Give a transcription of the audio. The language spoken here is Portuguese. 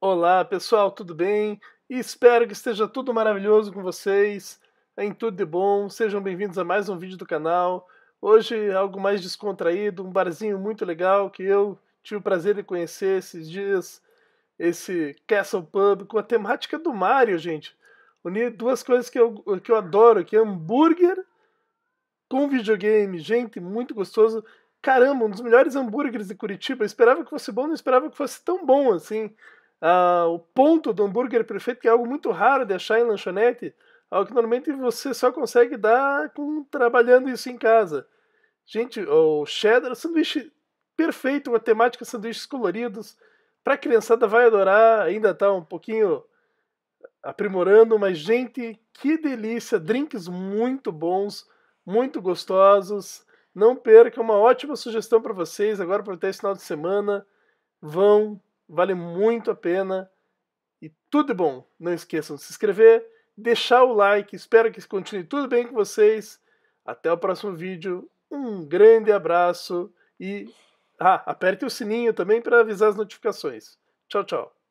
Olá pessoal, tudo bem? Espero que esteja tudo maravilhoso com vocês, é em tudo de bom. Sejam bem-vindos a mais um vídeo do canal. Hoje algo mais descontraído, um barzinho muito legal que eu tive o prazer de conhecer esses dias, esse Castle Pub com a temática do Mario, gente. Unir duas coisas que eu, que eu adoro, que é hambúrguer com videogame. Gente, muito gostoso. Caramba, um dos melhores hambúrgueres de Curitiba. Eu esperava que fosse bom, não esperava que fosse tão bom assim ah, o ponto do hambúrguer perfeito, que é algo muito raro de achar em lanchonete, é algo que normalmente você só consegue dar com, trabalhando isso em casa. Gente, o cheddar, o sanduíche perfeito, uma temática sanduíches coloridos, para a criançada vai adorar, ainda está um pouquinho aprimorando, mas gente, que delícia, drinks muito bons, muito gostosos. Não perca, uma ótima sugestão para vocês agora para o final de semana. Vão Vale muito a pena. E tudo de bom. Não esqueçam de se inscrever, deixar o like. Espero que continue tudo bem com vocês. Até o próximo vídeo. Um grande abraço e ah, aperte o sininho também para avisar as notificações. Tchau, tchau.